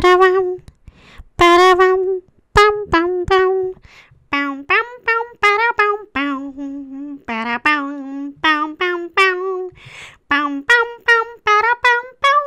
parabam, parabam, pam, pam, pam. Pam, pam, pam, para, pam, pam, para, pam, pam, pam, pam. Pam, pam, pam, para, pam, pam.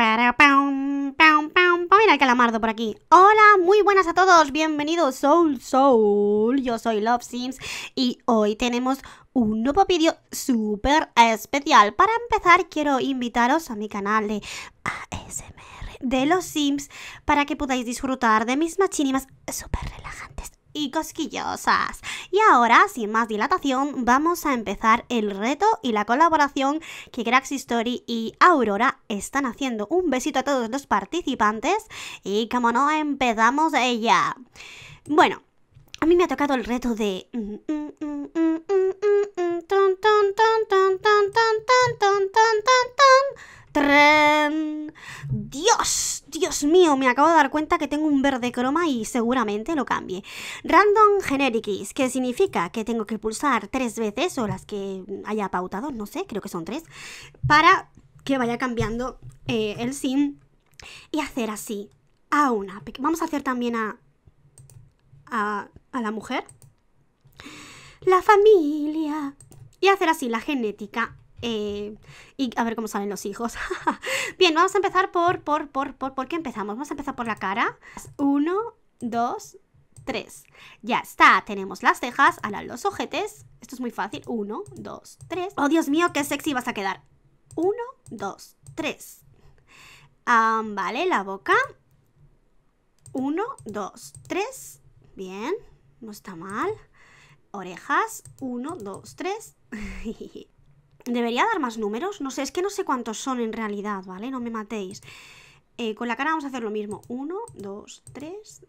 Para, pam, pam, pam, pam. Mira el calamardo por aquí. Hola, muy buenas a todos. Bienvenidos Soul Soul. Yo soy Love Sims y hoy tenemos un nuevo vídeo súper especial. Para empezar, quiero invitaros a mi canal de ASMR de los Sims para que podáis disfrutar de mis machinimas súper relajantes y cosquillosas. Y ahora, sin más dilatación, vamos a empezar el reto y la colaboración que graxistory Story y Aurora están haciendo. Un besito a todos los participantes y como no, empezamos ella. Bueno, a mí me ha tocado el reto de... Dios, Dios mío, me acabo de dar cuenta que tengo un verde croma y seguramente lo cambie. Random Generic que significa que tengo que pulsar tres veces o las que haya pautado, no sé, creo que son tres, para que vaya cambiando eh, el sim y hacer así a una. Vamos a hacer también a, a la mujer. La familia. Y hacer así la genética eh, y a ver cómo salen los hijos. Bien, vamos a empezar por, por, por, por, ¿por qué empezamos? Vamos a empezar por la cara. Uno, dos, tres. Ya está, tenemos las cejas, ahora los ojetes. Esto es muy fácil. Uno, dos, tres. Oh, Dios mío, qué sexy vas a quedar. Uno, dos, tres. vale, la boca. Uno, dos, tres. Bien, no está mal. Orejas. Uno, dos, tres. Debería dar más números. No sé, es que no sé cuántos son en realidad, ¿vale? No me matéis. Eh, con la cara vamos a hacer lo mismo. Uno, dos, tres.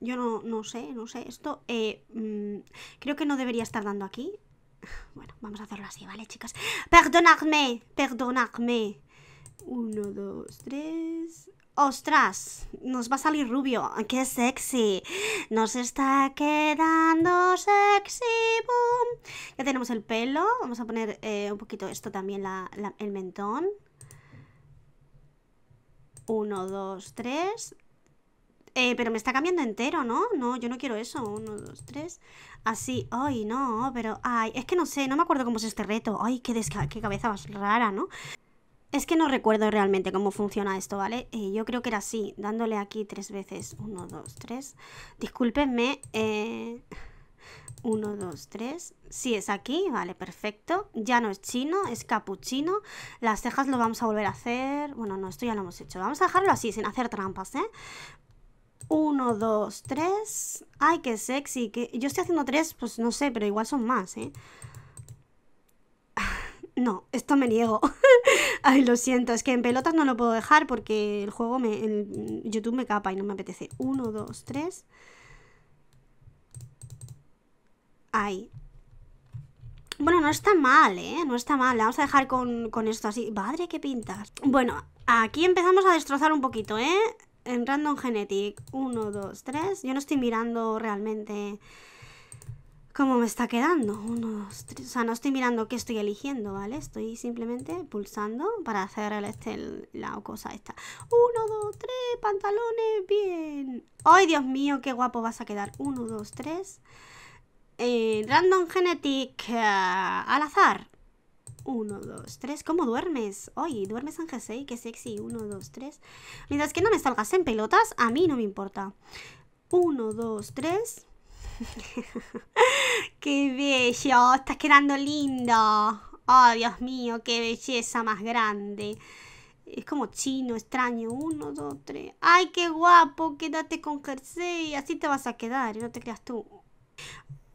Yo no, no sé, no sé. Esto eh, mm, creo que no debería estar dando aquí. Bueno, vamos a hacerlo así, ¿vale, chicas? Perdonadme, perdonadme. Uno, dos, tres ostras, nos va a salir rubio, qué sexy, nos está quedando sexy, boom. Ya tenemos el pelo, vamos a poner eh, un poquito esto también, el mentón. Uno, dos, tres. Eh, pero me está cambiando entero, ¿no? No, yo no quiero eso. Uno, dos, tres. Así. Ay, no, pero... Ay, es que no sé, no me acuerdo cómo es este reto. Ay, qué, qué cabeza más rara, ¿no? Es que no recuerdo realmente cómo funciona esto, ¿vale? Eh, yo creo que era así, dándole aquí tres veces. Uno, dos, tres. Discúlpenme. Eh, uno, dos, tres. Sí, es aquí, vale, perfecto. Ya no es chino, es capuchino. Las cejas lo vamos a volver a hacer. Bueno, no, esto ya lo hemos hecho. Vamos a dejarlo así, sin hacer trampas, ¿eh? Uno, dos, tres. Ay, qué sexy. Yo estoy haciendo tres, pues no sé, pero igual son más, ¿eh? no, esto me niego. Ay, lo siento, es que en pelotas no lo puedo dejar porque el juego me. YouTube me capa y no me apetece. Uno, dos, tres. Ahí. Bueno, no está mal, ¿eh? No está mal. vamos a dejar con, con esto así. Madre, qué pintas. Bueno, aquí empezamos a destrozar un poquito, ¿eh? En Random Genetic. Uno, dos, tres. Yo no estoy mirando realmente cómo me está quedando. Uno, dos, tres. O sea, no estoy mirando qué estoy eligiendo, ¿vale? Estoy simplemente pulsando para hacer el, este, la cosa esta. Uno, dos, tres, pantalones, bien. ¡Ay, Dios mío, qué guapo vas a quedar! Uno, dos, tres. Eh, random Genetic eh, al azar. Uno, dos, tres. ¿Cómo duermes? Oye, duermes en G6, qué sexy. Uno, dos, tres. Mientras que no me salgas en pelotas, a mí no me importa. Uno, dos, tres. qué bello, estás quedando lindo. Oh, Dios mío, qué belleza más grande. Es como chino, extraño. Uno, dos, tres. ¡Ay, qué guapo! Quédate con jersey. Así te vas a quedar, no te creas tú.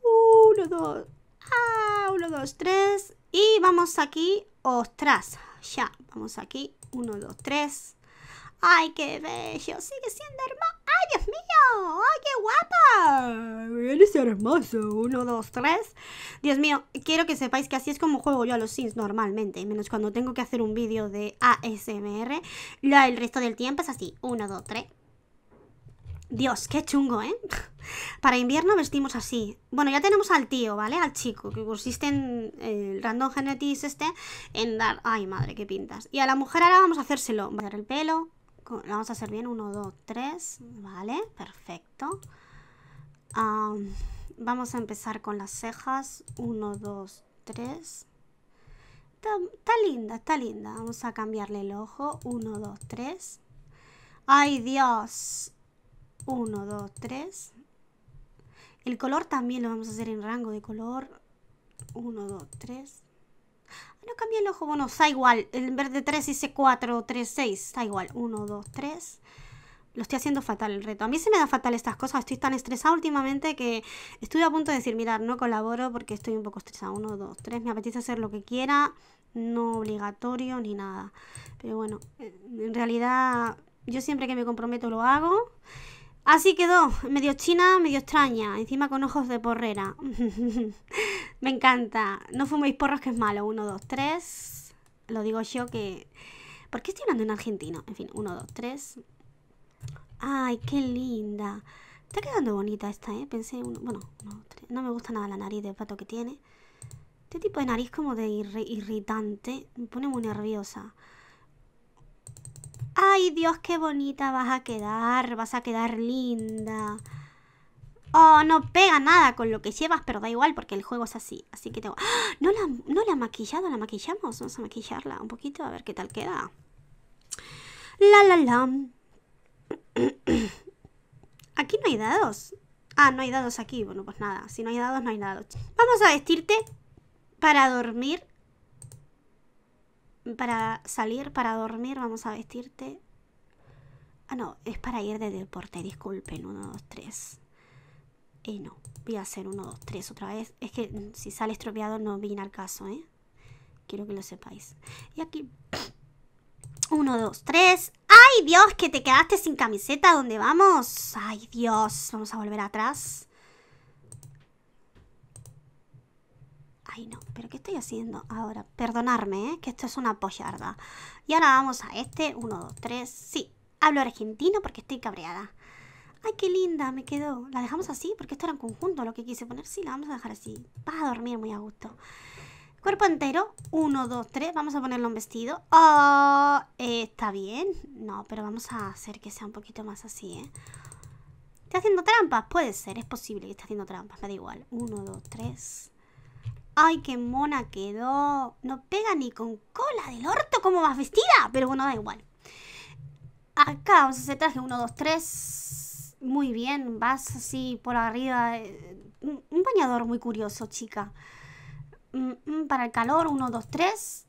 Uno, dos. Ah, uno, dos, tres. Y vamos aquí. Ostras. Ya, vamos aquí. Uno, dos, tres. ¡Ay, qué bello! Sigue siendo hermoso. ¡Ay, Dios mío! ¡Ay, qué guapo! hermoso. Uno, dos, tres. Dios mío, quiero que sepáis que así es como juego yo a los Sims normalmente. Menos cuando tengo que hacer un vídeo de ASMR. La, el resto del tiempo es así. Uno, dos, tres. Dios, qué chungo, ¿eh? Para invierno vestimos así. Bueno, ya tenemos al tío, ¿vale? Al chico, que consiste en el random genetics este, en dar... Ay, madre, qué pintas. Y a la mujer ahora vamos a hacérselo. Voy a dar el pelo. Lo vamos a hacer bien. Uno, dos, tres. Vale, perfecto vamos a empezar con las cejas. 1, 2, 3. Está linda, está linda. Vamos a cambiarle el ojo. 1, 2, 3. ¡Ay, Dios! 1, 2, 3. El color también lo vamos a hacer en rango de color. 1, 2, 3. No cambié el ojo, bueno, está igual. En vez de 3 hice 4, 3, 6. Está igual. 1, 2, 3. Lo estoy haciendo fatal el reto. A mí se me da fatal estas cosas. Estoy tan estresada últimamente que Estoy a punto de decir, mirar, no colaboro porque estoy un poco estresada. Uno, dos, tres. Me apetece hacer lo que quiera. No obligatorio ni nada. Pero bueno, eh, en realidad yo siempre que me comprometo lo hago. Así quedó, medio china, medio extraña, encima con ojos de porrera. me encanta. No fuméis porros que es malo. Uno, dos, tres. Lo digo yo que... ¿Por qué estoy hablando en argentino? En fin, uno, dos, tres. Ay, qué linda. Está quedando bonita esta, ¿eh? Pensé, bueno, no me gusta nada la nariz de pato que tiene. Este tipo de nariz como de irritante. Me pone muy nerviosa. ¡Ay, Dios, qué bonita vas a quedar! Vas a quedar linda. Oh, no pega nada con lo que llevas, pero da igual porque el juego es así. Así que tengo... ¡Ah! No la, no la ha maquillado, la maquillamos. Vamos a maquillarla un poquito a ver qué tal queda. La la la. ¿Aquí no hay dados? Ah, no hay dados aquí. Bueno, pues nada. Si no hay dados, no hay dados. Vamos a vestirte para dormir. Para salir, para dormir, vamos a vestirte. Ah, no. Es para ir de deporte. Disculpen. 1, 2, tres. Y eh, no. Voy a hacer 1, 2, tres otra vez. Es que si sale estropeado no viene al caso, ¿eh? Quiero que lo sepáis. Y aquí... 1, 2, 3. ¡Ay, Dios! Que te quedaste sin camiseta. ¿Dónde vamos? ¡Ay, Dios! Vamos a volver atrás. Ay, no. ¿Pero qué estoy haciendo ahora? Perdonarme, ¿eh? Que esto es una pollarda. Y ahora vamos a este. Uno, dos, tres. Sí. Hablo argentino porque estoy cabreada. ¡Ay, qué linda! Me quedó. ¿La dejamos así? Porque esto era en conjunto lo que quise poner. Sí, la vamos a dejar así. Vas a dormir muy a gusto. Cuerpo entero. 1, 2, 3. Vamos a ponerlo en vestido. Ah, está bien. No, pero vamos a hacer que sea un poquito más así, ¿eh? ¿Está haciendo trampas? Puede ser, es posible que esté haciendo trampas. Me da igual. 1, 2, 3. Ay, qué mona quedó. No pega ni con cola del orto como vas vestida. Pero bueno, da igual. Acá vamos a hacer traje 1, 2, 3. Muy bien, vas así por arriba. Eh, un bañador muy curioso, chica. Mm, mm, para el calor, 1, 2, 3.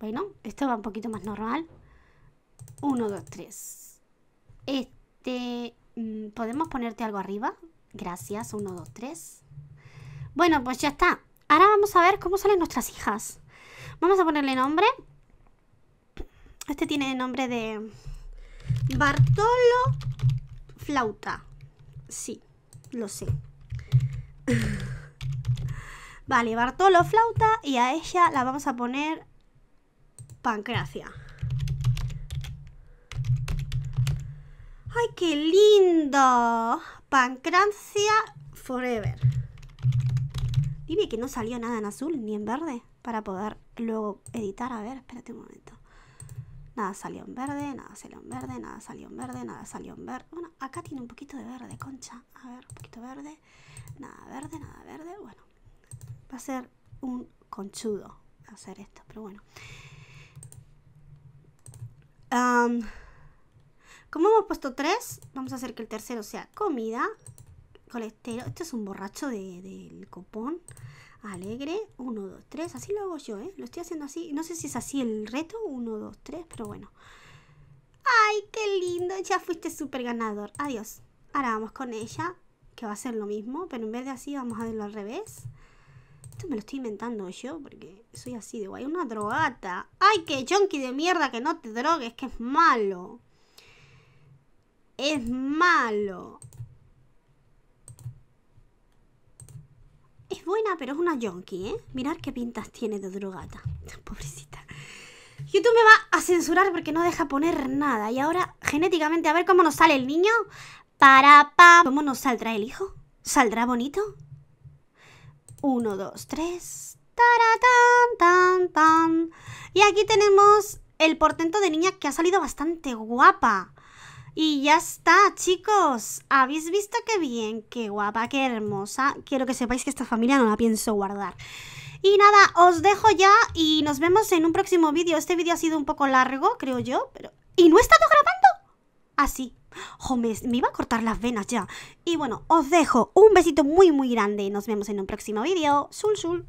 Bueno, esto va un poquito más normal. 1, 2, 3. Este, mm, ¿podemos ponerte algo arriba? Gracias, 1, 2, 3. Bueno, pues ya está. Ahora vamos a ver cómo salen nuestras hijas. Vamos a ponerle nombre. Este tiene nombre de Bartolo Flauta. Sí, lo sé. Vale, Bartolo flauta y a ella la vamos a poner pancracia. ¡Ay, qué lindo! Pancracia Forever. Dime que no salió nada en azul ni en verde para poder luego editar. A ver, espérate un momento. Nada salió en verde, nada salió en verde, nada salió en verde, nada salió en verde. Bueno, acá tiene un poquito de verde, concha. A ver, un poquito verde. Nada verde, nada verde. Bueno, Va a ser un conchudo hacer esto, pero bueno. como hemos puesto tres, vamos a hacer que el tercero sea comida, colesterol. Este es un borracho del copón. Alegre, Uno, dos, tres Así lo hago yo, ¿eh? Lo estoy haciendo así. No sé si es así el reto, Uno, dos, tres pero bueno. ¡Ay, qué lindo! Ya fuiste súper ganador. Adiós. Ahora vamos con ella, que va a ser lo mismo, pero en vez de así vamos a hacerlo al revés me lo estoy inventando yo porque soy así de guay. Una drogata. ¡Ay, qué yonki de mierda que no te drogues! Que es malo. Es malo. Es buena, pero es una junkie, ¿eh? Mirad qué pintas tiene de drogata. Pobrecita. YouTube me va a censurar porque no deja poner nada. Y ahora, genéticamente, a ver cómo nos sale el niño. Para pa. ¿Cómo nos saldrá el hijo? ¿Saldrá bonito? 1, 2, 3. tan, tan, tan. Y aquí tenemos el portento de niña que ha salido bastante guapa. Y ya está, chicos. ¿Habéis visto qué bien? Qué guapa, qué hermosa. Quiero que sepáis que esta familia no la pienso guardar. Y nada, os dejo ya y nos vemos en un próximo vídeo. Este vídeo ha sido un poco largo, creo yo, pero... ¿Y no he estado grabando? Así. Jo, me, iba a cortar las venas ya. Y bueno, os dejo un besito muy muy grande. Nos vemos en un próximo vídeo. Sul, sul.